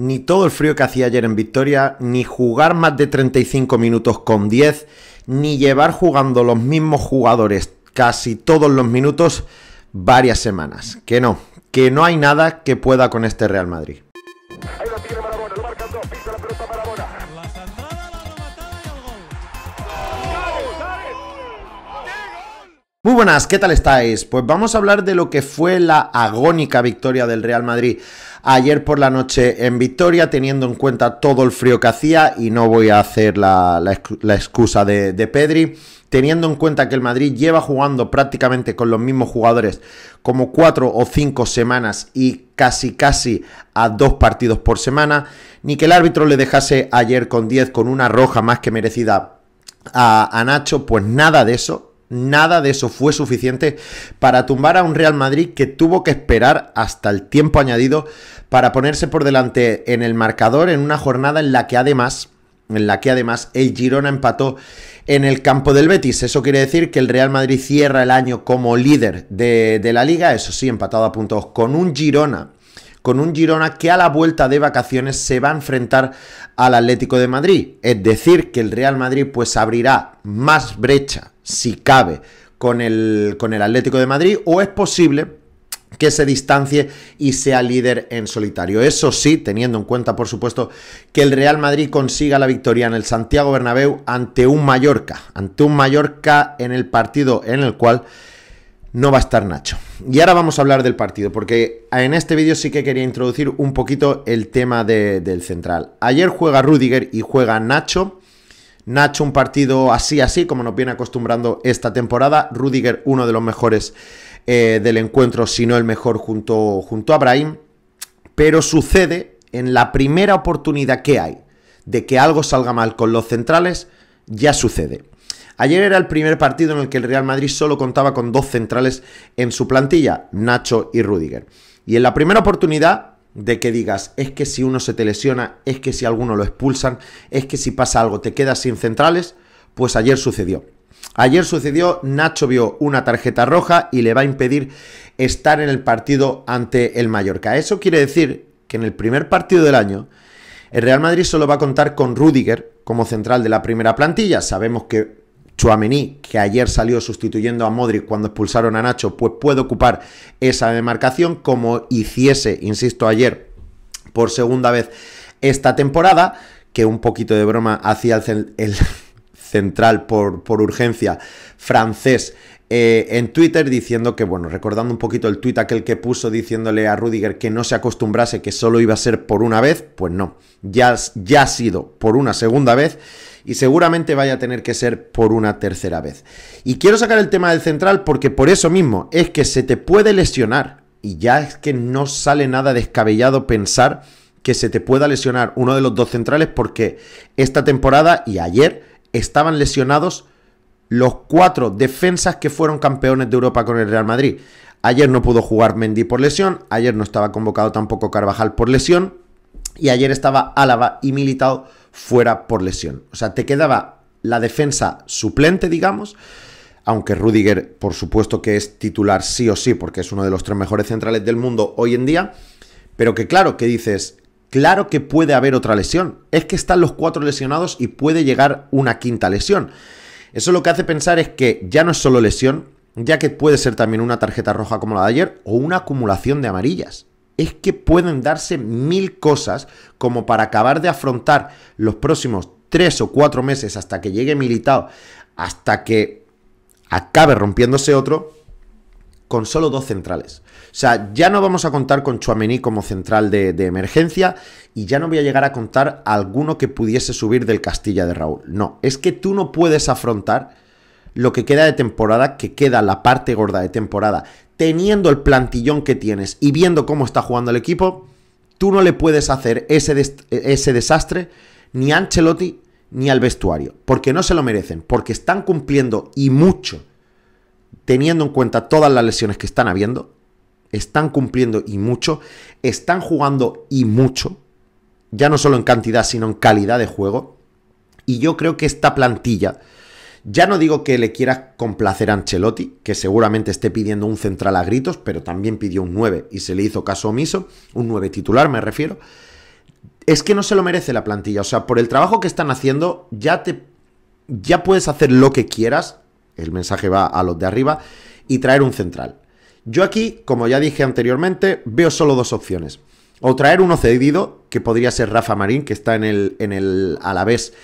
ni todo el frío que hacía ayer en Victoria, ni jugar más de 35 minutos con 10, ni llevar jugando los mismos jugadores casi todos los minutos varias semanas. Que no, que no hay nada que pueda con este Real Madrid. Muy buenas, ¿qué tal estáis? Pues vamos a hablar de lo que fue la agónica victoria del Real Madrid ayer por la noche en Victoria, teniendo en cuenta todo el frío que hacía, y no voy a hacer la, excusa de, Pedri, teniendo en cuenta que el Madrid lleva jugando prácticamente con los mismos jugadores como cuatro o cinco semanas y casi casi a dos partidos por semana, ni que el árbitro le dejase ayer con 10 con una roja más que merecida a Nacho, pues nada de eso, Nada de eso fue suficiente para tumbar a un Real Madrid que tuvo que esperar hasta el tiempo añadido para ponerse por delante en el marcador en una jornada en la que además en la que además el Girona empató en el campo del Betis. Eso quiere decir que el Real Madrid cierra el año como líder de, de la liga, eso sí, empatado a puntos con un Girona con un Girona que a la vuelta de vacaciones se va a enfrentar al Atlético de Madrid. Es decir, que el Real Madrid pues abrirá más brecha, si cabe, con el, con el Atlético de Madrid o es posible que se distancie y sea líder en solitario. Eso sí, teniendo en cuenta, por supuesto, que el Real Madrid consiga la victoria en el Santiago Bernabéu ante un Mallorca, ante un Mallorca en el partido en el cual no va a estar Nacho. Y ahora vamos a hablar del partido, porque en este vídeo sí que quería introducir un poquito el tema del central. Ayer juega Rudiger y juega Nacho. Nacho un partido así, así, como nos viene acostumbrando esta temporada. Rudiger uno de los mejores eh, del encuentro, si no el mejor junto, junto a Brahim. Pero sucede en la primera oportunidad que hay de que algo salga mal con los centrales, ya sucede. Ayer era el primer partido en el que el Real Madrid solo contaba con dos centrales en su plantilla, Nacho y Rudiger. Y en la primera oportunidad de que digas, es que si uno se te lesiona, es que si alguno lo expulsan, es que si pasa algo te quedas sin centrales, pues ayer sucedió. Ayer sucedió, Nacho vio una tarjeta roja y le va a impedir estar en el partido ante el Mallorca. Eso quiere decir que en el primer partido del año, el Real Madrid solo va a contar con Rudiger como central de la primera plantilla. Sabemos que Chuamení, que ayer salió sustituyendo a Modric cuando expulsaron a Nacho, pues puede ocupar esa demarcación como hiciese, insisto, ayer por segunda vez esta temporada, que un poquito de broma hacía el, central por, por, urgencia francés eh, en Twitter diciendo que, bueno, recordando un poquito el tuit aquel que puso diciéndole a Rudiger que no se acostumbrase, que solo iba a ser por una vez, pues no, ya, ya ha sido por una segunda vez y seguramente vaya a tener que ser por una tercera vez. Y quiero sacar el tema del central porque por eso mismo es que se te puede lesionar y ya es que no sale nada descabellado pensar que se te pueda lesionar uno de los dos centrales porque esta temporada y ayer estaban lesionados los cuatro defensas que fueron campeones de Europa con el Real Madrid. Ayer no pudo jugar Mendy por lesión, ayer no estaba convocado tampoco Carvajal por lesión y ayer estaba Álava y Militao fuera por lesión. O sea, te quedaba la defensa suplente, digamos, aunque Rudiger, por supuesto que es titular sí o sí, porque es uno de los tres mejores centrales del mundo hoy en día, pero que claro, que dices, claro que puede haber otra lesión, es que están los cuatro lesionados y puede llegar una quinta lesión. Eso lo que hace pensar es que ya no es solo lesión, ya que puede ser también una tarjeta roja como la de ayer o una acumulación de amarillas es que pueden darse mil cosas como para acabar de afrontar los próximos tres o cuatro meses hasta que llegue militado, hasta que acabe rompiéndose otro, con solo dos centrales. O sea, ya no vamos a contar con Chuamení como central de, emergencia y ya no voy a llegar a contar alguno que pudiese subir del Castilla de Raúl. No, es que tú no puedes afrontar lo que queda de temporada, que queda la parte gorda de temporada teniendo el plantillón que tienes y viendo cómo está jugando el equipo, tú no le puedes hacer ese, ese desastre ni a Ancelotti ni al vestuario, porque no se lo merecen, porque están cumpliendo y mucho, teniendo en cuenta todas las lesiones que están habiendo, están cumpliendo y mucho, están jugando y mucho, ya no solo en cantidad, sino en calidad de juego, y yo creo que esta plantilla, ya no digo que le quiera complacer a Ancelotti, que seguramente esté pidiendo un central a gritos, pero también pidió un 9 y se le hizo caso omiso, un 9 titular me refiero. Es que no se lo merece la plantilla, o sea, por el trabajo que están haciendo, ya te ya puedes hacer lo que quieras, el mensaje va a los de arriba y traer un central. Yo aquí, como ya dije anteriormente, veo solo dos opciones. O traer uno cedido, que podría ser Rafa Marín, que está en el, en el Alavés,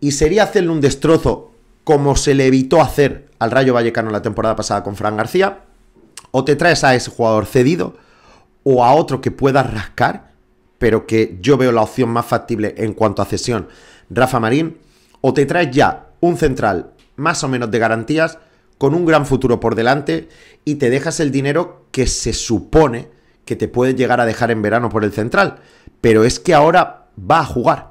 y sería hacerle un destrozo como se le evitó hacer al Rayo Vallecano la temporada pasada con Fran García, o te traes a ese jugador cedido o a otro que pueda rascar, pero que yo veo la opción más factible en cuanto a cesión, Rafa Marín, o te traes ya un central más o menos de garantías con un gran futuro por delante y te dejas el dinero que se supone que te puede llegar a dejar en verano por el central, pero es que ahora va a jugar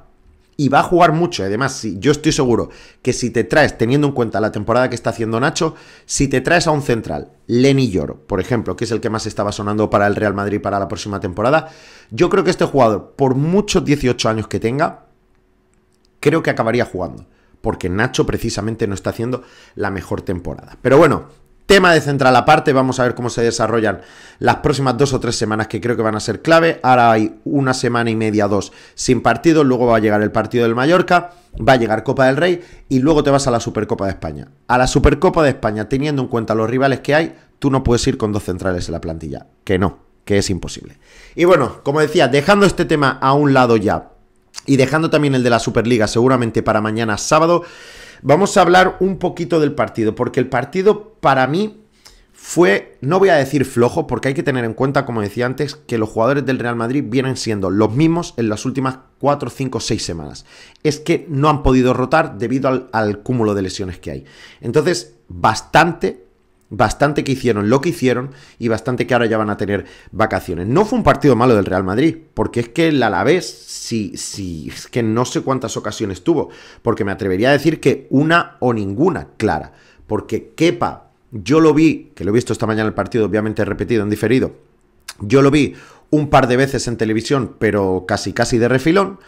y va a jugar mucho. Además, yo estoy seguro que si te traes, teniendo en cuenta la temporada que está haciendo Nacho, si te traes a un central, Lenny Llor, por ejemplo, que es el que más estaba sonando para el Real Madrid para la próxima temporada, yo creo que este jugador, por muchos 18 años que tenga, creo que acabaría jugando. Porque Nacho precisamente no está haciendo la mejor temporada. Pero bueno, Tema de central aparte, vamos a ver cómo se desarrollan las próximas dos o tres semanas que creo que van a ser clave. Ahora hay una semana y media, dos sin partido, luego va a llegar el partido del Mallorca, va a llegar Copa del Rey y luego te vas a la Supercopa de España. A la Supercopa de España, teniendo en cuenta los rivales que hay, tú no puedes ir con dos centrales en la plantilla, que no, que es imposible. Y bueno, como decía, dejando este tema a un lado ya y dejando también el de la Superliga seguramente para mañana sábado, Vamos a hablar un poquito del partido, porque el partido para mí fue, no voy a decir flojo, porque hay que tener en cuenta, como decía antes, que los jugadores del Real Madrid vienen siendo los mismos en las últimas 4, 5, 6 semanas. Es que no han podido rotar debido al, cúmulo de lesiones que hay. Entonces, bastante Bastante que hicieron lo que hicieron y bastante que ahora ya van a tener vacaciones. No fue un partido malo del Real Madrid, porque es que el Alavés, si sí, es que no sé cuántas ocasiones tuvo, porque me atrevería a decir que una o ninguna clara, porque Kepa, yo lo vi, que lo he visto esta mañana el partido, obviamente repetido, en diferido, yo lo vi un par de veces en televisión, pero casi casi de refilón,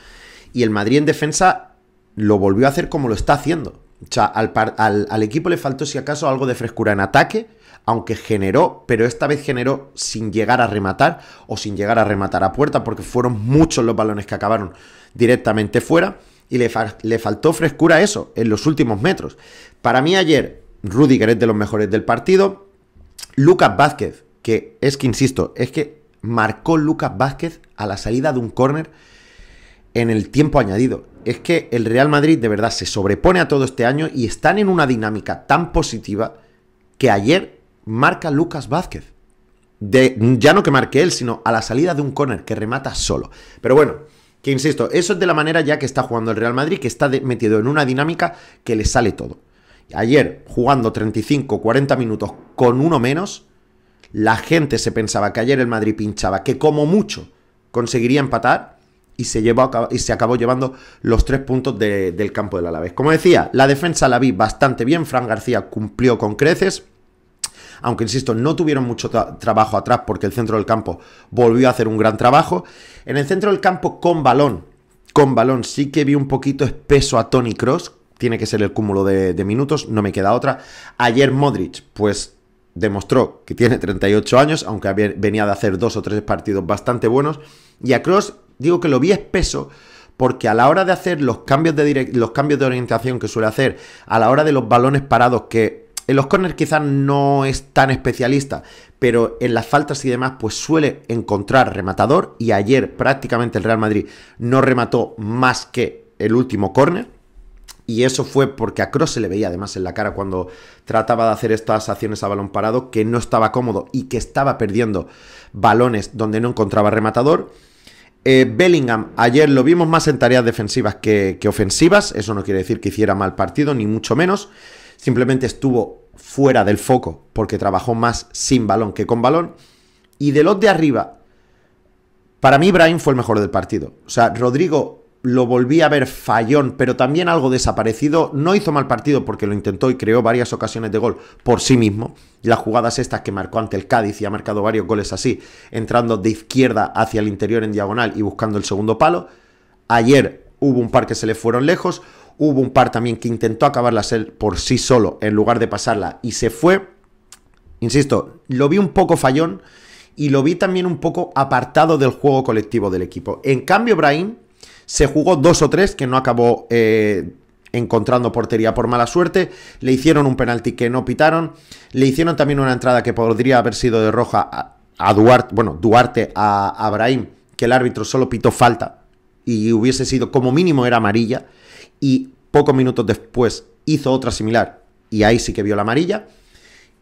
y el Madrid en defensa lo volvió a hacer como lo está haciendo. O sea, al, equipo le faltó si acaso algo de frescura en ataque, aunque generó, pero esta vez generó sin llegar a rematar o sin llegar a rematar a puerta, porque fueron muchos los balones que acabaron directamente fuera y le, faltó frescura eso en los últimos metros. Para mí ayer, Rudiger es de los mejores del partido, Lucas Vázquez, que es que insisto, es que marcó Lucas Vázquez a la salida de un córner en el tiempo añadido. Es que el Real Madrid de verdad se sobrepone a todo este año y están en una dinámica tan positiva que ayer marca Lucas Vázquez. De, ya no que marque él, sino a la salida de un corner que remata solo. Pero bueno, que insisto, eso es de la manera ya que está jugando el Real Madrid, que está metido en una dinámica que le sale todo. Ayer, jugando 35, 40 minutos con uno menos, la gente se pensaba que ayer el Madrid pinchaba, que como mucho conseguiría empatar y se, llevó y se acabó llevando los tres puntos del campo del Alavés. Como decía, la defensa la vi bastante bien, Fran García cumplió con creces, aunque insisto, no tuvieron mucho trabajo atrás porque el centro del campo volvió a hacer un gran trabajo. En el centro del campo con balón, con balón sí que vi un poquito espeso a Tony Cross, tiene que ser el cúmulo de, de minutos, no me queda otra. Ayer Modric, pues demostró que tiene 38 años, aunque venía de hacer dos o tres partidos bastante buenos. Y a Cross digo que lo vi espeso porque a la hora de hacer los cambios de, los cambios de orientación que suele hacer, a la hora de los balones parados que en los corners quizás no es tan especialista, pero en las faltas y demás pues suele encontrar rematador y ayer prácticamente el Real Madrid no remató más que el último corner. Y eso fue porque a Cross se le veía además en la cara cuando trataba de hacer estas acciones a balón parado, que no estaba cómodo y que estaba perdiendo balones donde no encontraba rematador. Eh, Bellingham, ayer lo vimos más en tareas defensivas que, ofensivas. Eso no quiere decir que hiciera mal partido, ni mucho menos. Simplemente estuvo fuera del foco porque trabajó más sin balón que con balón. Y de los de arriba, para mí Brian fue el mejor del partido. O sea, Rodrigo lo volví a ver fallón, pero también algo desaparecido. No hizo mal partido porque lo intentó y creó varias ocasiones de gol por sí mismo. Las jugadas estas que marcó ante el Cádiz y ha marcado varios goles así, entrando de izquierda hacia el interior en diagonal y buscando el segundo palo. Ayer hubo un par que se le fueron lejos, hubo un par también que intentó acabarla por sí solo en lugar de pasarla y se fue. Insisto, lo vi un poco fallón y lo vi también un poco apartado del juego colectivo del equipo. En cambio, Brahim se jugó dos o tres que no acabó eh, encontrando portería por mala suerte, le hicieron un penalti que no pitaron, le hicieron también una entrada que podría haber sido de roja a, Duarte, bueno, Duarte a, a que el árbitro solo pitó falta y hubiese sido como mínimo era amarilla y pocos minutos después hizo otra similar y ahí sí que vio la amarilla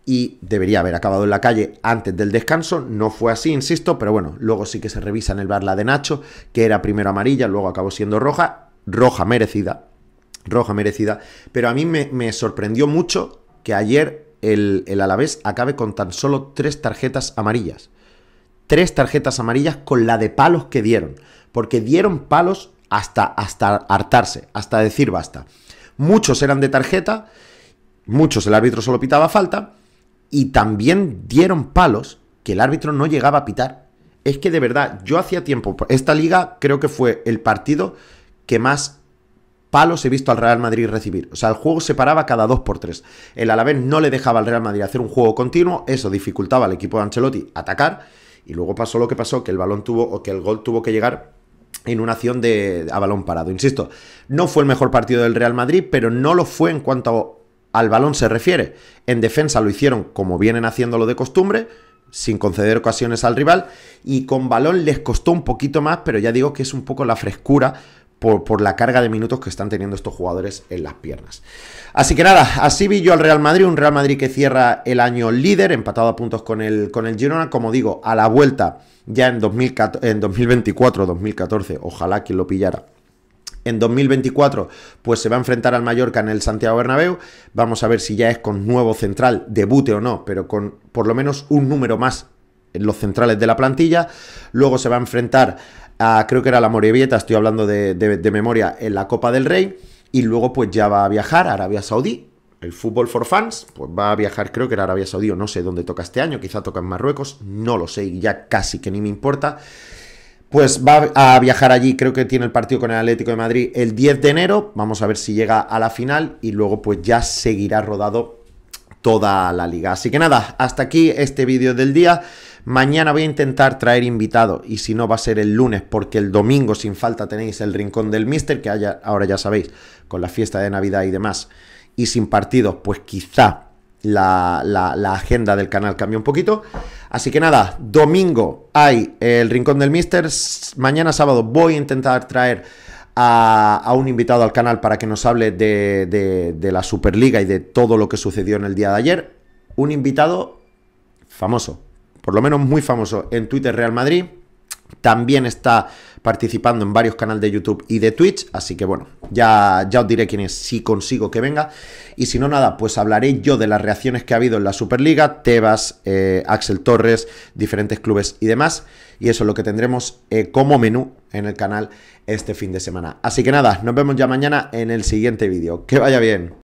y debería haber acabado en la calle antes del descanso. No fue así, insisto, pero bueno, luego sí que se revisa en el bar la de Nacho, que era primero amarilla, luego acabó siendo roja, roja merecida, roja merecida. Pero a mí me, sorprendió mucho que ayer el, el Alavés acabe con tan solo tres tarjetas amarillas. Tres tarjetas amarillas con la de palos que dieron, porque dieron palos hasta, hasta hartarse, hasta decir basta. Muchos eran de tarjeta, muchos el árbitro solo pitaba falta, y también dieron palos que el árbitro no llegaba a pitar. Es que de verdad, yo hacía tiempo, esta liga creo que fue el partido que más palos he visto al Real Madrid recibir. O sea, el juego se paraba cada 2 por 3 El Alavés no le dejaba al Real Madrid hacer un juego continuo, eso dificultaba al equipo de Ancelotti atacar. Y luego pasó lo que pasó, que el balón tuvo, o que el gol tuvo que llegar en una acción de, a balón parado. Insisto, no fue el mejor partido del Real Madrid, pero no lo fue en cuanto al balón se refiere. En defensa lo hicieron como vienen haciéndolo de costumbre, sin conceder ocasiones al rival, y con balón les costó un poquito más, pero ya digo que es un poco la frescura por, la carga de minutos que están teniendo estos jugadores en las piernas. Así que nada, así vi yo al Real Madrid, un Real Madrid que cierra el año líder, empatado a puntos con el, con el Girona, como digo, a la vuelta ya en, en 2024, 2014, ojalá quien lo pillara en 2024 pues se va a enfrentar al Mallorca en el Santiago Bernabéu. Vamos a ver si ya es con nuevo central, debute o no, pero con por lo menos un número más en los centrales de la plantilla. Luego se va a enfrentar a, creo que era la Morevieta, estoy hablando de, memoria, en la Copa del Rey. Y luego pues ya va a viajar a Arabia Saudí, el fútbol for fans, pues va a viajar, creo que era Arabia Saudí o no sé dónde toca este año, quizá toca en Marruecos, no lo sé ya casi que ni me importa pues va a viajar allí, creo que tiene el partido con el Atlético de Madrid el 10 de enero, vamos a ver si llega a la final y luego pues ya seguirá rodado toda la liga. Así que nada, hasta aquí este vídeo del día. Mañana voy a intentar traer invitado y si no va a ser el lunes porque el domingo sin falta tenéis el Rincón del Mister que haya, ahora ya sabéis con la fiesta de Navidad y demás y sin partidos pues quizá la, agenda del canal cambia un poquito. Así que nada, domingo hay el Rincón del Mister. Mañana sábado voy a intentar traer a, un invitado al canal para que nos hable de, de, la Superliga y de todo lo que sucedió en el día de ayer. Un invitado famoso, por lo menos muy famoso en Twitter Real Madrid. También está participando en varios canales de YouTube y de Twitch, así que bueno, ya, ya os diré quién es si consigo que venga. Y si no, nada, pues hablaré yo de las reacciones que ha habido en la Superliga, Tebas, eh, Axel Torres, diferentes clubes y demás. Y eso es lo que tendremos eh, como menú en el canal este fin de semana. Así que nada, nos vemos ya mañana en el siguiente vídeo. Que vaya bien.